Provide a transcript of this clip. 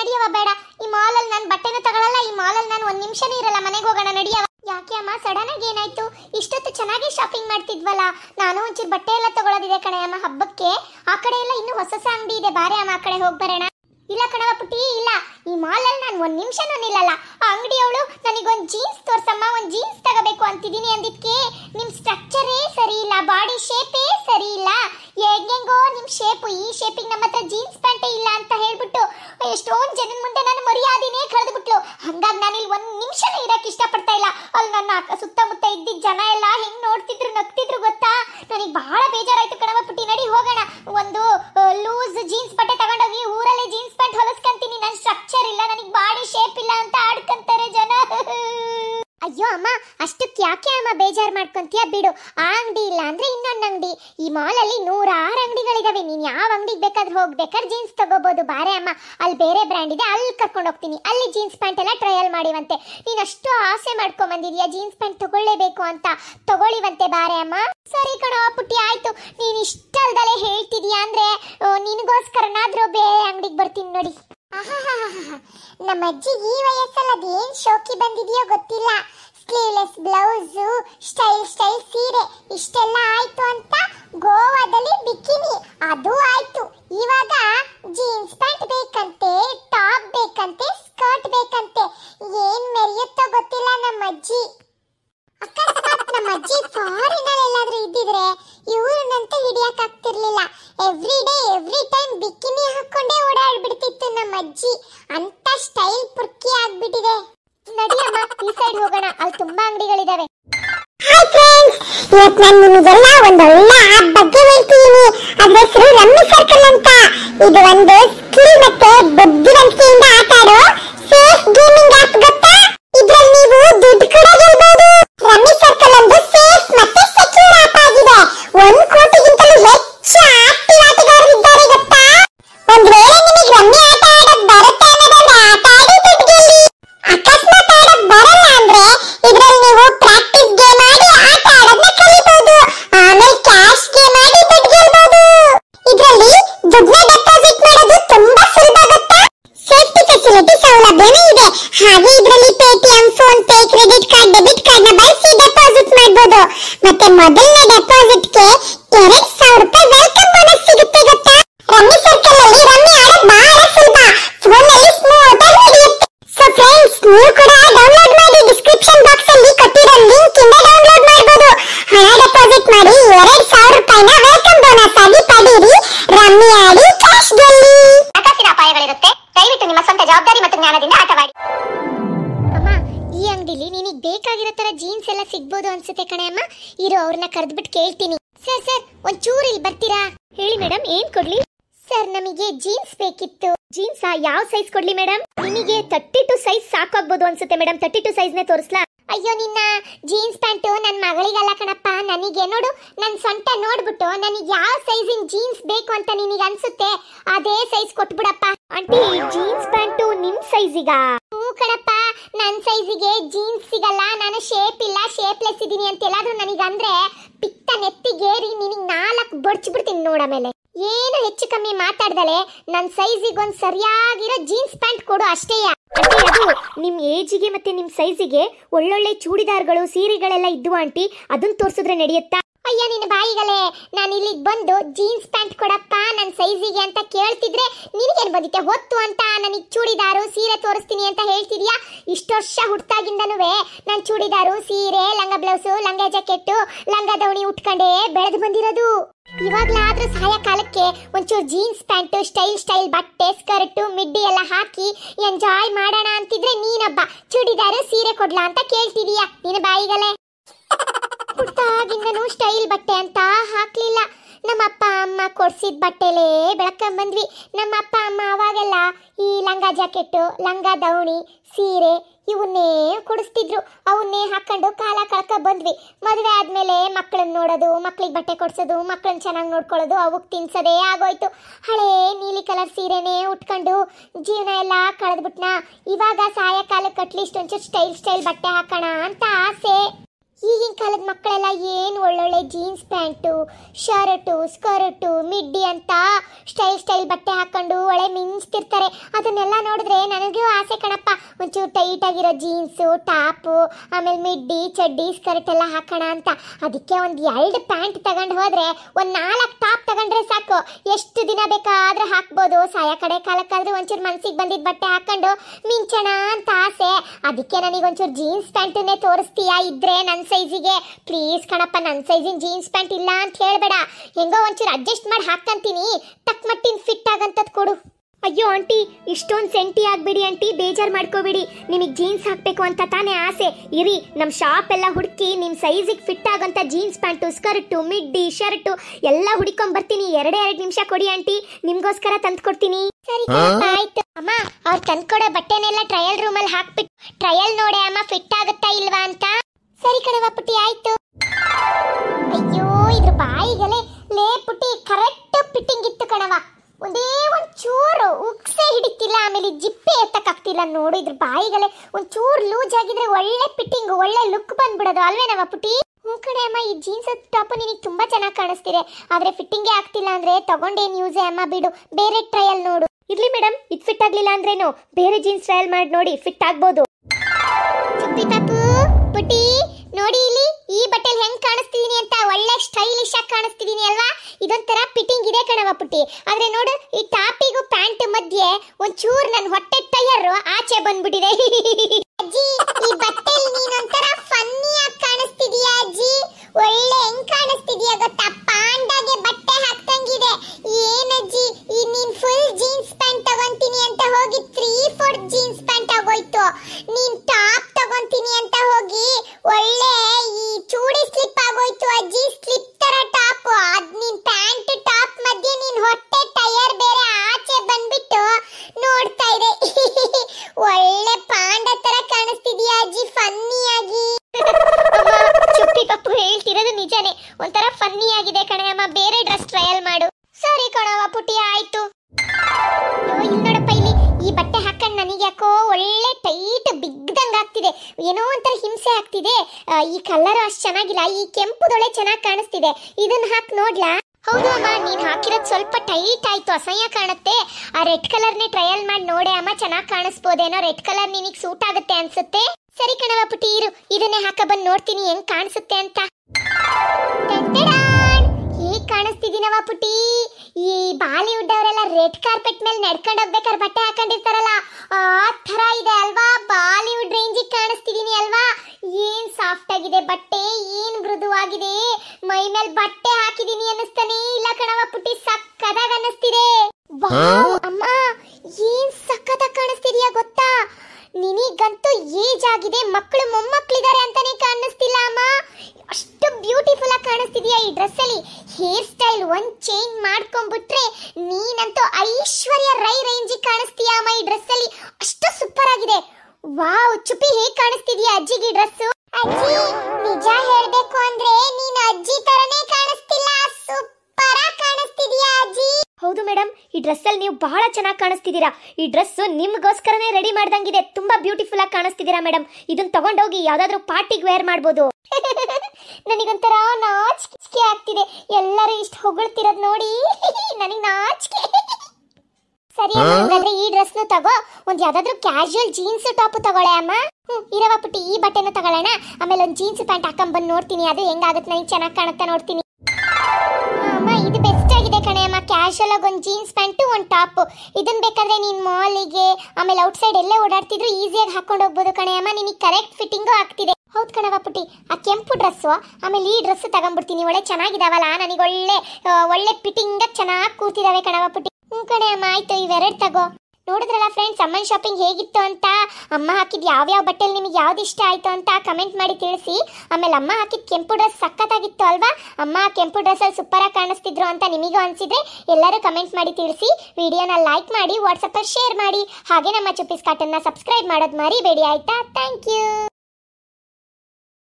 ನಡಿಯವ ಬೇಡ ಈ ಮಾಲ್ ಅಲ್ಲಿ ನಾನು ಬಟ್ಟೆನೂ ತಗೊಳಲ್ಲ ಈ ಮಾಲ್ ಅಲ್ಲಿ ನಾನು ಒಂದು ನಿಮಿಷನೇ ಇರಲ್ಲ ಮನೆಗೆ ಹೋಗೋಣ ನಡಿಯವ ಯಾಕೆ ಅಮ್ಮ ಸಡನ್ ಆಗಿ ಏನಾಯ್ತು ಇಷ್ಟೊತ್ತು ಚೆನ್ನಾಗಿ ಶಾಪಿಂಗ್ ಮಾಡ್ತಿದ್ವಲ್ಲ ನಾನು ಒಂಚೂರು ಬಟ್ಟೆ ಎಲ್ಲ ತಗೊಳೋದಿದೆ ಕಣೆ ಅಮ್ಮ ಹಬ್ಬಕ್ಕೆ ಆ ಕಡೆ ಎಲ್ಲ ಇನ್ನೂ ಹೊಸ ಅಂಗಡಿ ಇದೆ ಬಾರೆ ಅಮ್ಮ ಆ ಕಡೆ ಹೋಗಿ ಬರೋಣ ಇಲ್ಲ ಕಣವ ಪುಟಿ ಇಲ್ಲ ಈ ಮಾಲ್ ಅಲ್ಲಿ ನಾನು ಒಂದು ನಿಮಿಷನೂ ನಿಲ್ಲಲ್ಲ ಆ ಅಂಗಡಿಯವಳು ನನಗೊಂದು ಜೀನ್ಸ್ ತೋರ್ಸಮ್ಮ ಒಂದು ಜೀನ್ಸ್ ತಗೋಬೇಕು ಅಂತಿದ್ದೀನಿ ಅಂದಿದ್ದಕ್ಕೆ ನಿಮ್ಮ ಸ್ಟ್ರಕ್ಚರೇ ಸರಿ ಇಲ್ಲ ಬಾಡಿ ಶೇಪೇ ಸರಿ ಇಲ್ಲ ಹೆಂಗೆಂಗೋ ನಿಮ್ಮ ಶೇಪು ಈ ಶೇಪಿಗೆ ನಮ್ಮ ಹತ್ರ ಜೀನ್ಸ್ ಪ್ಯಾಂಟೇ ಇಲ್ಲ ಅಂತ ಹೇಳ್ಬಿಟ್ಟು ಎಷ್ಟೊಂದು ಜನನ ಮುಂದೆ ನಾನು ಮರ್ಯಾದಿನೇ ಕಳೆದ್ಬಿಟ್ಲು ಹಂಗಾಗಿ ನಾನಿಲ್ಲಿ ಒಂದು ನಿಮಿಷನ ಇಷ್ಟ ಇಷ್ಟಪಡ್ತಾ ಇಲ್ಲ ಅಲ್ಲಿ ನನ್ನ ಸುತ್ತಮುತ್ತ ಇದ್ದಿದ್ದ ಜನ ಎಲ್ಲ ಹೆಂಗೆ ನೋಡ್ತಿದ್ರು ನಗ್ತಿದ್ರು ಗೊತ್ತಾ ನನಗೆ ಬಹಳ ಬೇಜಾರಾಯ್ತು ಕಣವ ಪುಟ್ಟಿ ನಡಿ ಹೋಗೋಣ ಒಂದು ಲೂಸ್ ಜೀನ್ಸ್ ಬಟ್ಟೆ ತಗೊಂಡೋಗಿ ಊರಲ್ಲೇ ಜೀನ್ಸ್ ಪ್ಯಾಂಟ್ ಹೊಲಿಸ್ಕೊಂತೀನಿ ನನ್ನ ಸ್ಟ್ರಕ್ಚರ್ ಇಲ್ಲ ನನಗೆ ಬಾಡಿ ಶೇಪ್ ಇಲ್ಲ ಅಂತ ಆಡ್ಕೊಂತಾರೆ ಜನ ಅಯ್ಯೋ ಅಮ್ಮ ಅಷ್ಟಕ್ಕೆ ಯಾಕೆ ಅಮ್ಮ ಬೇಜಾರು ಮಾಡ್ಕೊಂತೀಯ ಬಿಡು ಆ ಅಂಗಡಿ ಇಲ್ಲ ಅಂದ್ರೆ ಇನ್ನು ಮಾಲಲ್ಲಿ ನೂರಾರು ಅಂಗಡಿಗಳಿದಾವೆ ನೀನು ಯಾವ ಅಂಗಡಿಗೆ ಬೇಕಾದ್ರೂ ಹೋಗ್ಬೇಕಾದ್ರೆ ಬೇಕಾದ್ರೆ ಜೀನ್ಸ್ ತಗೋಬಹುದು ಬಾರೆ ಅಮ್ಮ ಅಲ್ಲಿ ಬೇರೆ ಬ್ರ್ಯಾಂಡ್ ಇದೆ ಅಲ್ಲಿ ಕರ್ಕೊಂಡು ಹೋಗ್ತೀನಿ ಅಲ್ಲಿ ಜೀನ್ಸ್ ಪ್ಯಾಂಟ್ ಎಲ್ಲ ಟ್ರಯಲ್ ಮಾಡಿವಂತೆ ನೀನು ಅಷ್ಟು ಆಸೆ ಮಾಡ್ಕೊಂಬಂದಿದ್ಯಾ ಜೀನ್ಸ್ ಪ್ಯಾಂಟ್ ತಗೊಳ್ಳೇಬೇಕು ಅಂತ ತಗೊಳ್ಳಿವಂತೆ ಬಾರೆ ಅಮ್ಮ ಸರಿ ಕಣೋ ಪುಟ್ಟಿ ಆಯ್ತು ನೀನು ಇಷ್ಟಲ್ದಲೇ ಹೇಳ್ತಿದ್ಯಾ ಅಂದ್ರೆ ನಿನಗೋಸ್ಕರನಾದ್ರೂ ಬೇರೆ ಅಂಗಡಿಗೆ ಬರ್ತೀನಿ ನೋಡಿ ನಮ್ಮ ಅಜ್ಜಿ ಈ ವಯಸ್ಸಲ್ಲಿ ಅದೇನ್ ಶೋಕಿ ಬಂದಿದೆಯೋ ಗೊತ್ತಿಲ್ಲ ಸ್ಲೀವ್ಲೆಸ್ ಬ್ಲೌಸು ಸ್ಟೈಲ್ ಸ್ಟೈಲ್ ಸೀರೆ ಇಷ್ಟೆಲ್ಲ ಆಯ್ತು ಅಂತ ಗೋವಾದಲ್ಲಿ ಬಿಕಿನಿ ಅದು ಆಯ್ತು ಇವಾಗ ಜೀನ್ಸ್ ಪ್ಯಾಂಟ್ ಬೇಕಂತೆ ಅಮ್ಮ ಈ ಸೈಡ್ ಹೋಗೋಣ ಅಲ್ಲಿ ತುಂಬಾ ಅಂಗಡಿಗಳಿದಾವೆ ಹಾಯ್ ಫ್ರೆಂಡ್ಸ್ ಇವತ್ತು ನಾನು ನಿಮಗೆಲ್ಲ ಒಂದು ಒಳ್ಳೆ ಆಪ್ ಬಗ್ಗೆ ಹೇಳ್ತೀನಿ ಅದ್ರ ಹೆಸರು ರಮ್ಮಿ ಸರ್ಕಲ್ ಅಂತ ಇದು ಒಂದು ಸ್ಕಿಲ್ ಮತ್ತೆ ಬುದ್ಧಿವಂತಿಕೆಯಿಂದ ಆಟ ಆಡೋ ಸೇಫ್ ಗೇಮಿಂಗ್ ಆಪ್ ಗೊತ್ತಾ ದಯವಿಟ್ಟು ನಿಮ್ಮ ಸ್ವಂತ ಜವಾಬ್ದಾರಿ ಮತ್ತು ಜ್ಞಾನದಿಂದ ಆಟವಾಡಿ ಅಮ್ಮ ಈ ಅಂಗಡಿಲಿ ನಿನಗೆ ಬೇಕಾಗಿರೋ ತರ ಜೀನ್ಸ್ ಎಲ್ಲ ಸಿಗ್ಬೋದು ಅನ್ಸುತ್ತೆ ಕಣೆ ಅಮ್ಮ ಇರೋ ಅವ್ರನ್ನ ಕರೆದ್ಬಿಟ್ಟು ಕೇಳ್ತೀನಿ ಸರ್ ಸರ್ ಒಂಚೂರು ಇಲ್ಲಿ ಬರ್ತೀರಾ ಹೇಳಿ ಮೇಡಮ್ ಏನ್ ಕೊಡ್ಲಿ ಸರ್ ನಮಗೆ ಜೀನ್ಸ್ ಬೇಕಿತ್ತು ಜೀನ್ಸ್ ಯಾವ ಸೈಜ್ ಕೊಡ್ಲಿ ಮೇಡಮ್ ನಿಮಗೆ ತರ್ಟಿ ಟು ಸೈಜ್ ಸಾಕಾಗ್ಬೋದು ಅನ್ಸುತ್ತೆ ಮೇಡಮ್ ತರ್ಟಿ ಟು ಸೈಜ್ನೇ ತೋರಿಸ್ಲಾ ಅಯ್ಯೋ ನಿನ್ನ ಜೀನ್ಸ್ ಪ್ಯಾಂಟು ನನ್ನ ಮಗಳಿಗಲ್ಲ ಕಣಪ್ಪ ನನಗೆ ನೋಡು ನನ್ನ ಸೊಂಟ ನೋಡ್ಬಿಟ್ಟು ನನಗೆ ಯಾವ ಸೈಜಿನ ಜೀನ್ಸ್ ಬೇಕು ಅಂತ ನಿನಗೆ ಅನ್ಸುತ್ತೆ ಅದೇ ಸೈಜ್ ಕೊಟ್ಬಿಡಪ್ಪ ಆಂಟಿ ಜೀನ್ಸ್ ಪ್ಯಾಂಟು ನಿಮ್ಮ ಸೈಜಿಗ ಹ್ಞೂ ಕಣಪ್ಪ ನನ್ನ ಸೈಜಿಗೆ ಜೀನ್ಸ್ ಸಿಗಲ್ಲ ನಾನು ಶೇಪ್ ಇಲ್ಲ ಶೇಪ್ಲೆಸ್ ಇದ್ದೀನಿ ಅಂತ ಎಲ್ಲಾದರೂ ನನಗೆ ಅಂದ್ರೆ ಪಿತ್ತ ನೆತ್ತಿಗೇರಿ ನಿನಗೆ ನಾಲ್ಕು ಬಡ್ಚ್ಬಿಡ್ತೀನಿ ನೋಡ ಮೇಲೆ ಏನು ಹೆಚ್ಚು ಕಮ್ಮಿ ಮಾತಾಡ್ದಲೆ ನನ್ ಸೈಜಿಗೆ ಒಂದ್ ಸರಿಯಾಗಿರೋ ಜೀನ್ಸ್ ಪ್ಯಾಂಟ್ ಕೊಡು ಅಷ್ಟೇ ಅದು ನಿಮ್ಮ ಏಜಿಗೆ ಮತ್ತೆ ನಿಮ್ಮ ಸೈಜಿಗೆ ಒಳ್ಳೊಳ್ಳೆ ಚೂಡಿದಾರ್ಗಳು ಸೀರೆಗಳೆಲ್ಲ ಇದ್ವು ಆಂಟಿ ಅದನ್ನ ತೋರಿಸಿದ್ರೆ ನಡೆಯುತ್ತಾ ಅಯ್ಯ ನಿನ್ನ ಬಾಯಿಗಲೇ ನಾನು ಇಲ್ಲಿಗೆ ಬಂದು ಜೀನ್ಸ್ ಪ್ಯಾಂಟ್ ಕೊಡಪ್ಪ ನನ್ನ ಸೈಜಿಗೆ ಅಂತ ಕೇಳ್ತಿದ್ರೆ ನಿನಗೇನು ಬಂದಿತ್ತೆ ಹೊತ್ತು ಅಂತ ನನಗೆ ಚೂಡಿದಾರು ಸೀರೆ ತೋರಿಸ್ತೀನಿ ಅಂತ ಹೇಳ್ತಿದ್ಯಾ ಇಷ್ಟು ವರ್ಷ ಹುಟ್ಟಾಗಿಂದನೂ ನಾನು ಚೂಡಿದಾರು ಸೀರೆ ಲಂಗ ಬ್ಲೌಸು ಲಂಗ ಜಾಕೆಟ್ಟು ಲಂಗ ದವಣಿ ಉಟ್ಕೊಂಡೇ ಬೆಳೆದು ಬಂದಿರೋದು ಇವಾಗ್ಲಾದ್ರೂ ಸಾಯಂಕಾಲಕ್ಕೆ ಒಂಚೂರು ಜೀನ್ಸ್ ಪ್ಯಾಂಟ್ ಸ್ಟೈಲ್ ಸ್ಟೈಲ್ ಬಟ್ಟೆ ಸ್ಕರ್ಟು ಮಿಡ್ಡಿ ಎಲ್ಲ ಹಾಕಿ ಎಂಜಾಯ್ ಮಾಡೋಣ ಅಂತಿದ್ರೆ ನೀನಬ್ಬ ಚೂಡಿದಾರು ಸೀರೆ ಕೊಡ್ಲಾ ಅಂತ ಕೇಳ್ತಿದೀಯಾ ನಿನ್ನ ಬಾಯಿಗಲೇ ಪುಟ್ಟಾಗಿಂದನೂ ಸ್ಟೈಲ್ ಬಟ್ಟೆ ಅಂತ ಹಾಕ್ಲಿಲ್ಲ ನಮ್ಮ ಅಪ್ಪ ಅಮ್ಮ ಕೊಡ್ಸಿದ ಬಟ್ಟೆಲೇ ಬಂದ್ವಿ ನಮ್ಮ ಅಪ್ಪ ಅಮ್ಮ ಅವಾಗೆಲ್ಲ ಈ ಲಂಗ ಜಾಕೆಟ್ಟು ಲಂಗ ದವಣಿ ಸೀರೆ ಇವನ್ನೇ ಕೊಡಿಸ್ತಿದ್ರು ಅವನ್ನೇ ಹಾಕೊಂಡು ಕಾಲ ಕಳ್ಕ ಬಂದ್ವಿ ಮದುವೆ ಆದಮೇಲೆ ಮಕ್ಕಳನ್ನ ನೋಡೋದು ಮಕ್ಳಿಗೆ ಬಟ್ಟೆ ಕೊಡ್ಸೋದು ಮಕ್ಕಳನ್ನ ಚೆನ್ನಾಗಿ ನೋಡ್ಕೊಳ್ಳೋದು ಅವಕ್ಕೆ ತಿನ್ಸೋದೇ ಆಗೋಯ್ತು ಹಳೇ ನೀಲಿ ಕಲರ್ ಸೀರೆನೇ ಉಟ್ಕೊಂಡು ಜೀವನ ಎಲ್ಲ ಕಳೆದ್ಬಿಟ್ನಾ ಇವಾಗ ಸಾಯಂಕಾಲ ಅಟ್ಲೀಸ್ಟ್ ಒಂಚೂರು ಸ್ಟೈಲ್ ಸ್ಟೈಲ್ ಬಟ್ಟೆ ಹಾಕೋಣ ಅಂತ ಆಸೆ ಈಗಿನ ಕಾಲದ ಮಕ್ಕಳೆಲ್ಲ ಏನು ಒಳ್ಳೊಳ್ಳೆ jeans pant shirt skirt midi ಅಂತ ಸ್ಟೈಲ್ ಸ್ಟೈಲ್ ಬಟ್ಟೆ ಹಾಕೊಂಡು ಒಳ್ಳೆ ಮಿಂಚ್ತಿರ್ತಾರೆ ಅದನ್ನೆಲ್ಲ ನೋಡಿದ್ರೆ ನನಗೂ ಆಸೆ ಕಣಪ್ಪ ಒಂಚೂರು ಟೈಟಾಗಿರೋ ಜೀನ್ಸು ಟಾಪು ಆಮೇಲೆ ಮಿಡ್ಡಿ ಚಡ್ಡಿ ಸ್ಕರ್ಟ್ ಎಲ್ಲ ಹಾಕೋಣ ಅಂತ ಅದಕ್ಕೆ ಒಂದು ಎರಡು ಪ್ಯಾಂಟ್ ತಗೊಂಡು ಹೋದ್ರೆ ಒಂದು ನಾಲ್ಕು ಟಾಪ್ ತಗೊಂಡ್ರೆ ಸಾಕು ಎಷ್ಟು ದಿನ ಬೇಕಾದರೂ ಹಾಕ್ಬೋದು ಸಾಯ ಕಡೆ ಕಾಲಕ್ಕಾದ್ರೆ ಒಂಚೂರು ಮನ್ಸಿಗೆ ಬಂದಿದ್ದ ಬಟ್ಟೆ ಹಾಕೊಂಡು ಮಿಂಚೋಣ ಅಂತ ಆಸೆ ಅದಕ್ಕೆ ನನಗೆ ಒಂಚೂರು ಜೀನ್ಸ್ ಪ್ಯಾಂಟನ್ನೇ ತೋರಿಸ್ತೀಯಾ ಇದ್ರೆ ನನ್ನ ಸೈಜಿಗೆ ಪ್ಲೀಸ್ ಕಣಪ್ಪ ನನ್ನ ಸೈಜಿನ ಜೀನ್ಸ್ ಪ್ಯಾಂಟ್ ಇಲ್ಲ ಅಂತ ಹೇಳಬೇಡ ಹೆಂಗೋ ಒಂಚೂರು ಅಡ್ಜಸ್ಟ್ ಮಾಡಿ ಹಾಕ್ತಂತೀನಿ ತಕ್ಕ ಮಟ್ಟಿನ ಫಿಟ್ ಆಗಂತದ್ ಕೊಡು ಅಯ್ಯೋ ಆಂಟಿ ಇಷ್ಟೊಂದು ಸೆಂಟಿ ಆಗ್ಬಿಡಿ ಆಂಟಿ ಬೇಜಾರು ಮಾಡ್ಕೋಬೇಡಿ ನಿಮಗೆ ಜೀನ್ಸ್ ಹಾಕಬೇಕು ಅಂತ ತಾನೇ ಆಸೆ ಇರಿ ನಮ್ಮ ಶಾಪ್ ಎಲ್ಲ ಹುಡುಕಿ ನಿಮ್ಮ ಸೈಜಿಗೆ ಫಿಟ್ ಆಗೋಂಥ jeans pant skirt midi shirt ಎಲ್ಲ ಹುಡ್ಕೊಂಡ್ ಬರ್ತೀನಿ ಎರಡೇ ಎರಡು ನಿಮಿಷ ಕೊಡಿ ಆಂಟಿ ನಿಮ್ಗೋಸ್ಕರ ತಂದು ಕೊಡ್ತೀನಿ ಸರಿ ಆಯ್ತು ಅಮ್ಮ ಅವ್ರು ತಂದ್ಕೊಡೋ ಬಟ್ಟೆನೆಲ್ಲ ಟ್ರಯಲ್ ರೂಮಲ್ಲಿ ಹಾಕ್ಬಿಟ್ಟು ಟ್ರಯಲ್ ನೋಡೆ ಅಮ್ಮ ಫಿಟ್ ಆಗುತ್ತಾ ಇಲ್ವಾ ಅಂತ ಸರಿ ಕಣವ ಪುಟ್ಟಿ ಆಯ್ತು ಅಯ್ಯೋ ಇದ್ರ ಬಾಯಿಗೆಲೆ ಲೇ ಪುಟ್ಟಿ ಕರೆಕ್ಟ್ ಫಿಟ್ಟಿಂಗ್ ಇತ್ತು ಕಣವ ಒಂದೇ ಒಂದ್ ಚೂರು ಉಕ್ಸೆ ಹಿಡಿತಿಲ್ಲ ಆಮೇಲೆ ಜಿಪ್ಪೆ ಎತ್ತಕ್ಕಾಗ್ತಿಲ್ಲ ನೋಡು ಇದ್ರ ಬಾಯಿಗೆಲೆ ಒಂದ್ ಚೂರು ಲೂಸ್ ಆಗಿದ್ರೆ ಒಳ್ಳೆ ಫಿಟ್ಟಿಂಗ್ ಒಳ್ಳೆ ಲುಕ್ ಬಂದ್ಬಿಡೋದು ಅಲ್ವೇನವ ಪುಟ್ಟಿ ಹ್ಞೂ ಕಡೆ ಅಮ್ಮ ಈ ಜೀನ್ಸ್ ಟಾಪ್ ನಿನಗೆ ತುಂಬಾ ಚೆನ್ನಾಗಿ ಕಾಣಿಸ್ತಿದೆ ಆದ್ರೆ ಫಿಟ್ಟಿಂಗೇ ಆಗ್ತಿಲ್ಲ ಅಂದ್ರೆ ತಗೊಂಡೇನ್ ಯೂಸೇ ಅಮ್ಮ ಬಿಡು ಬೇರೆ ಟ್ರಯಲ್ ನೋಡು ಇರ್ಲಿ ಮೇಡಮ್ ಇದು ಫಿಟ್ ಆಗ್ಲಿಲ್ಲ ಅಂದ್ರೇನು ಬೇರೆ ಜೀನ್ಸ್ ಟ್ರಯಲ್ ಮಾಡಿ ನೋಡಿ ಫಿಟ್ ಆಗ್ಬೋದು ಪುಟಿ ನೋಡಿ ಇಲ್ಲಿ ಈ ಬಟ್ಟೆಲಿ ಹೆಂಗ್ ಕಾಣಿಸ್ತಿದೀನಿ ಅಂತ ಒಳ್ಳೆ ಸ್ಟೈಲಿಶ್ ಆಗಿ ಕಾಣಿಸ್ತಿದೀನಿ ಅಲ್ವಾ ಇದೊಂಥರ ಫಿಟ್ಟಿಂಗ್ ಇದೆ ಕಣವ ಪುಟ್ಟಿ ಆದ್ರೆ ನೋಡು ಈ ಟಾಪಿಗೂ ಪ್ಯಾಂಟ್ ಮಧ್ಯೆ ಚೂರ್ ನನ್ನ ಹೊಟ್ಟೆ ಟೈಯರ್ ಆಚೆ ಬಂದ್ಬಿಟ್ಟಿದೆ ಅಜ್ಜಿ ಈ ಬಟ್ಟೆಲಿ ನೀನೊಂಥರ ಫನ್ನಿ ಪುಟಿ ಆಯ್ತು ನೋಡಪ್ಪ ಇಲ್ಲಿ ಈ ಬಟ್ಟೆ ಹಾಕೊಂಡು ನನಗೆ ಯಾಕೋ ಒಳ್ಳೆ ಟೈಟ್ ಬಿಗ್ದಂಗ ಆಗ್ತಿದೆ ಏನೋ ಒಂಥರ ಹಿಂಸೆ ಆಗ್ತಿದೆ ಈ ಕಲರ್ ಅಷ್ಟು ಚೆನ್ನಾಗಿಲ್ಲ ಈ ಕೆಂಪುದೊಳೆ ಚೆನ್ನಾಗಿ ಕಾಣಿಸ್ತಿದೆ ಇದನ್ನ ಹಾಕಿ ನೋಡ್ಲಾ ಹೌದು ಅಮ್ಮ ನೀನು ಹಾಕಿರೋದು ಸ್ವಲ್ಪ ಟೈಟ್ ಆಯ್ತು ಅಸಹ್ಯ ಕಾಣುತ್ತೆ ಆ ರೆಡ್ ಕಲರ್ನೇ ಟ್ರಯಲ್ ಮಾಡಿ ನೋಡೆ ಅಮ್ಮ ಚೆನ್ನಾಗಿ ಕಾಣಿಸ್ಬೋದೇನೋ ರೆಡ್ ಕಲರ್ ನಿನಗೆ ಸೂಟ್ ಆಗುತ್ತೆ ಅನ್ಸುತ್ತೆ ಸರಿ ಕಣವ ಪುಟಿ ಇರು ಇದನ್ನೇ ಹಾಕ ಬಂದು ನೋಡ್ತೀನಿ ಹೆಂಗ್ ಕಾಣಿಸುತ್ತೆ ಅಂತ ಕಾಣಿಸ್ತಿದ್ದೀನವ ಪುಟಿ ಈ ಬಾಲಿವುಡ್ ಅವರೆಲ್ಲ ರೆಡ್ ಕಾರ್ಪೆಟ್ ಮೇಲೆ ನಡ್ಕೊಂಡು ಹೋಗ್ಬೇಕಾದ್ರೆ ಬಟ್ಟೆ ಹಾಕೊಂಡಿರ್ತಾರಲ್ಲ ಆ ತರ ಇದೆ ಅಲ್ವಾ ಬಾಲಿವುಡ್ ರೇಂಜಿಗೆ ಕಾಣಿಸ್ತಿದ್ದೀನಿ ಅಲ್ವಾ ಏನ್ ಸಾಫ್ಟ್ ಆಗಿದೆ ಬಟ್ಟೆ ಏನ್ ಮೃದುವಾಗಿದೆ ಮೈ ಮೇಲೆ ಬಟ್ಟೆ ಹಾಕಿದೀನಿ ಅನ್ನಿಸ್ತಾನೆ ಇಲ್ಲ ಕಣವ ಪುಟಿ ಸಕ್ಕದಾಗ ಅನ್ನಿಸ್ತಿದೆ ಅಮ್ಮ ಏನ್ ಸಕ್ಕತ್ತ ಕಾಣಿಸ್ತಿದ್ಯಾ ಗೊತ್ತಾ ನಿನಿಗಂತೂ ಏಜ್ ಆಗಿದೆ ಮಕ್ಕಳು ಮೊಮ್ಮಕ್ಕಳಿದ್ದಾರೆ ಅಂತಾನೆ ಕಾಣಿಸ್ತಿಲ್ಲ ಅಮ್ಮ ಅಷ್ಟು ಬ್ಯೂಟಿಫುಲ್ ಆಗಿ ಕಾಣಿಸ್ತಿದ್ಯಾ ಈ ಡ್ರೆಸ್ ಅಲ್ಲಿ ಹೇರ್ ಸ್ಟೈಲ್ ಒಂದ್ ಚೇಂಜ್ ಮಾಡ್ಕೊಂಡ್ಬಿಟ್ರೆ ನೀನಂತೂ ಐಶ್ವರ್ಯ ರೈ ರೇಂಜಿ ಕಾಣಿಸ್ತೀಯ ಅಮ್ಮ ಈ ಡ್ರೆಸ್ ಅಲ್ಲಿ ಅಷ್ಟು ಸೂಪರ್ ಆಗಿದೆ ವಾವ್ ಚುಪ್ಪಿ ಹೇಗ್ ಕಾಣಿಸ್ತಿದ್ಯಾ ಅಜ್ಜಿಗೆ ಡ್ರೆಸ್ ಅಜ್ಜಿ ನಿಜ ಹೇಳ್ಬೇಕು ಅಂದ್ರೆ ನೀನ್ ಅಜ್ಜಿ ತರನೇ ಕಾಣಿಸ್ತಿಲ್ಲ ಸೂಪರ್ ಆಗಿ ಕಾಣಿಸ್ತಿದ್ಯಾ ಅಜ್ಜಿ ಹೌದು ಮೇಡಮ್ ಈ ಡ್ರೆಸ್ ಅಲ್ಲಿ ನೀವು ಬಹಳ ಚೆನ್ನಾಗಿ ಕಾಣಿಸ್ತಿದ್ದೀರಾ ಈ ಡ್ರೆಸ್ ನಿಮ್ಗೋಸ್ಕರನೇ ರೆಡಿ ಮಾಡ್ದಂಗಿದೆ ತುಂಬಾ ಬ್ಯೂಟಿಫುಲ್ ಆಗಿ ಕಾಣಿಸ್ತಿದ್ದೀರಾ ಮೇಡಮ್ ಇದನ್ನ ತಗೊಂಡೋಗಿ ಯಾವ್ದಾದ್ರು ಪಾರ್ಟಿಗೆ ವೇರ್ ಮಾಡ್ಬೋದು ನನಗೊಂಥರ ನಾಚ್ ನಾಚಿಕೆ ಆಗ್ತಿದೆ ಎಲ್ಲರೂ ಇಷ್ಟು ಹೊಗಳ್ತಿರೋದು ನೋಡಿ ನನಗೆ ನಾಚಿಕೆ ಸರಿ ಹಾಗಾದ್ರೆ ಈ ಡ್ರೆಸ್ ನು ತಗೋ ಒಂದು ಯಾವ್ದಾದ್ರು ಕ್ಯಾಶುಯಲ್ ಜೀನ್ಸ್ ಟಾಪ್ ತಗೊಳ್ಳೆ ಅಮ್ಮ ಹ್ಮ್ ಇರವ ಪುಟ್ಟಿ ಈ ಬಟ್ಟೆನು ತಗೊಳ್ಳೋಣ ಆಮೇಲೆ ಒಂದು ಜೀನ್ಸ್ ಪ್ಯಾಂಟ್ ಹಾಕೊಂಡ್ ಬಂದು ನೋಡ್ತೀನಿ ಅದು ಹೆಂಗಾಗುತ್ತೆ ನನಗೆ ಚೆನ್ನಾಗಿ ಕಾಣುತ್ತಾ ನೋಡ್ತೀನಿ ಅಮ್ಮ ಇದು ಬೆಸ್ಟ್ ಆಗಿದೆ ಕಣೆ ಅಮ್ಮ ಕ್ಯಾಶುಯಲ್ ಆಗಿ ಒಂದು ಜೀನ್ಸ್ ಪ್ಯಾಂಟು ಒಂದು ಟಾಪ್ ಇದನ್ನ ಬೇಕಾದ್ರೆ ನೀನು ಮಾಲಿಗೆ ಆಮೇಲೆ ಔಟ್ಸೈಡ್ ಎಲ್ಲೇ ಓಡಾಡ್ತಿದ್ರು ಈಸಿಯಾಗಿ ಹಾಕೊಂಡು ಹೋಗ್ಬೋದು ಕಣೆ ಅಮ್ಮ ನಿನಗೆ ಕರೆಕ್ಟ್ ಫಿಟ್ಟಿಂಗು ಆಗ್ತಿದೆ ಹೌದು ಕಣವ ಪುಟ್ಟಿ ಆ ಕೆಂಪು ಡ್ರೆಸ್ಸು ಆಮೇಲೆ ಈ ಡ್ರೆಸ್ ತಗೊಂಡ್ಬಿಡ್ತೀನಿ ಒಳ್ಳೆ ಚೆನ್ನಾಗಿದಾವಲ್ಲ ನನಗೆ ಒಳ್ಳೆ ಒಳ್ಳೆ ಫಿಟ್ಟಿಂಗ ಚೆನ್ನಾಗಿ ಕೂತಿದಾವೆ ಕಣವ ಪುಟ್ಟಿ ಹ್ಞೂ ಕಣೆ ಅಮ್ಮ ಆಯ್ತು ಇವೆರಡು ತಗೋ ನೋಡಿದ್ರಲ್ಲ ಫ್ರೆಂಡ್ಸ್ ಅಮ್ಮನ ಶಾಪಿಂಗ್ ಹೇಗಿತ್ತು ಅಂತ ಅಮ್ಮ ಹಾಕಿದ ಯಾವ ಬಟ್ಟೆಲಿ ನಿಮಗೆ ಯಾವ್ದು ಇಷ್ಟ ಆಯಿತು ಅಂತ ಕಮೆಂಟ್ ಮಾಡಿ ತಿಳಿಸಿ ಆಮೇಲೆ ಅಮ್ಮ ಹಾಕಿದ ಕೆಂಪು ಡ್ರೆಸ್ ಸಖತ್ತಾಗಿತ್ತು ಅಲ್ವಾ ಅಮ್ಮ ಕೆಂಪು ಡ್ರೆಸ್ಸಲ್ಲಿ ಆಗಿ ಕಾಣಿಸ್ತಿದ್ರು ಅಂತ ನಿಮಗೂ ಅನಿಸಿದ್ರೆ ಎಲ್ಲರೂ ಕಮೆಂಟ್ ಮಾಡಿ ತಿಳಿಸಿ ವಿಡಿಯೋನ ಲೈಕ್ ಮಾಡಿ ಅಲ್ಲಿ ಶೇರ್ ಮಾಡಿ ಹಾಗೆ ನಮ್ಮ ಚುಪ್ಪಿಸ್ ಕಾಟನ್ನ ಸಬ್ಸ್ಕ್ರೈಬ್ ಮಾಡೋದು ಮರಿಬೇಡಿ ಆಯ್ತಾ ಥ್ಯಾಂಕ್ ಯು